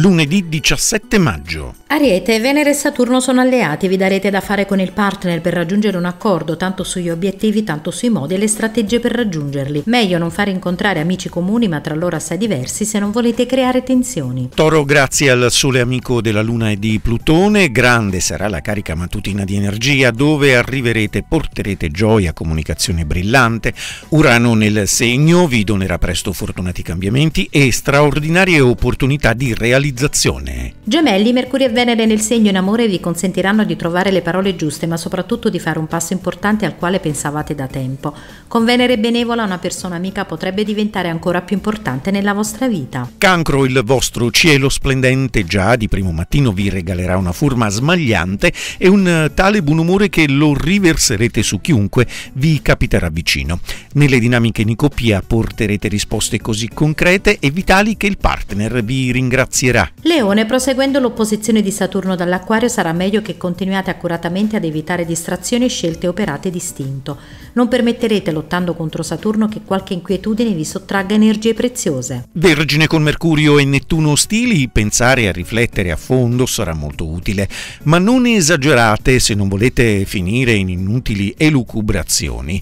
lunedì 17 maggio. Ariete, Venere e Saturno sono alleati, vi darete da fare con il partner per raggiungere un accordo tanto sugli obiettivi, tanto sui modi e le strategie per raggiungerli. Meglio non far incontrare amici comuni ma tra loro assai diversi se non volete creare tensioni. Toro, grazie al sole amico della Luna e di Plutone, grande sarà la carica mattutina di energia dove arriverete, porterete gioia, comunicazione brillante. Urano nel segno vi donerà presto fortunati cambiamenti e straordinarie opportunità di realizzare realizzazione. Gemelli, Mercurio e Venere nel segno in amore vi consentiranno di trovare le parole giuste, ma soprattutto di fare un passo importante al quale pensavate da tempo. Con Venere benevola una persona amica potrebbe diventare ancora più importante nella vostra vita. Cancro, il vostro cielo splendente già di primo mattino vi regalerà una forma smagliante e un eh, tale buon umore che lo riverserete su chiunque vi capiterà vicino. Nelle dinamiche in coppia porterete risposte così concrete e vitali che il partner vi ringrazierà crescerà. Leone, proseguendo l'opposizione di Saturno dall'Acquario, sarà meglio che continuate accuratamente ad evitare distrazioni e scelte operate distinto. Non permetterete, lottando contro Saturno, che qualche inquietudine vi sottragga energie preziose. Vergine con Mercurio e Nettuno ostili, pensare e riflettere a fondo sarà molto utile, ma non esagerate se non volete finire in inutili elucubrazioni.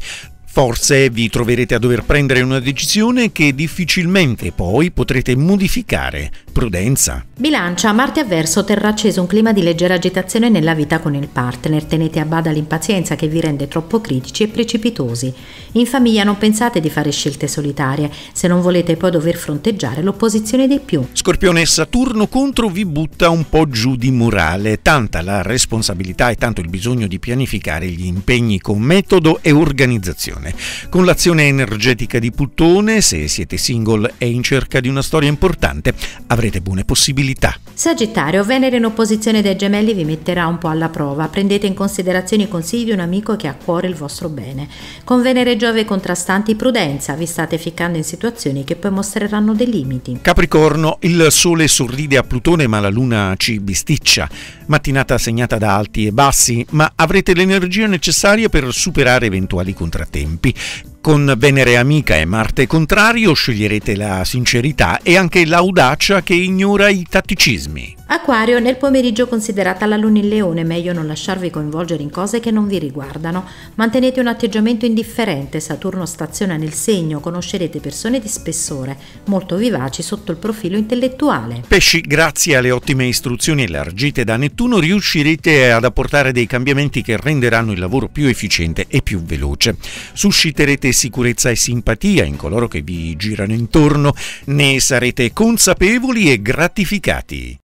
Forse vi troverete a dover prendere una decisione che difficilmente poi potrete modificare. Prudenza. Bilancia, Marte avverso terrà acceso un clima di leggera agitazione nella vita con il partner. Tenete a bada l'impazienza che vi rende troppo critici e precipitosi. In famiglia non pensate di fare scelte solitarie, se non volete poi dover fronteggiare l'opposizione di più. Scorpione, Saturno contro vi butta un po' giù di morale. Tanta la responsabilità e tanto il bisogno di pianificare gli impegni con metodo e organizzazione. Con l'azione energetica di Puttone, se siete single e in cerca di una storia importante, avrete avrete buone possibilità. Sagittario, Venere in opposizione dai gemelli vi metterà un po' alla prova. Prendete in considerazione i consigli di un amico che ha a cuore il vostro bene. Con Venere e Giove contrastanti, prudenza, vi state ficcando in situazioni che poi mostreranno dei limiti. Capricorno, il sole sorride a Plutone ma la luna ci bisticcia. Mattinata segnata da alti e bassi, ma avrete l'energia necessaria per superare eventuali contrattempi. Con Venere Amica e Marte Contrario sceglierete la sincerità e anche l'audacia che ignora i tatticismi. Acquario, nel pomeriggio considerata la luna in leone, meglio non lasciarvi coinvolgere in cose che non vi riguardano. Mantenete un atteggiamento indifferente, Saturno staziona nel segno, conoscerete persone di spessore, molto vivaci sotto il profilo intellettuale. Pesci, grazie alle ottime istruzioni elargite da Nettuno, riuscirete ad apportare dei cambiamenti che renderanno il lavoro più efficiente e più veloce. Susciterete sicurezza e simpatia in coloro che vi girano intorno, ne sarete consapevoli e gratificati.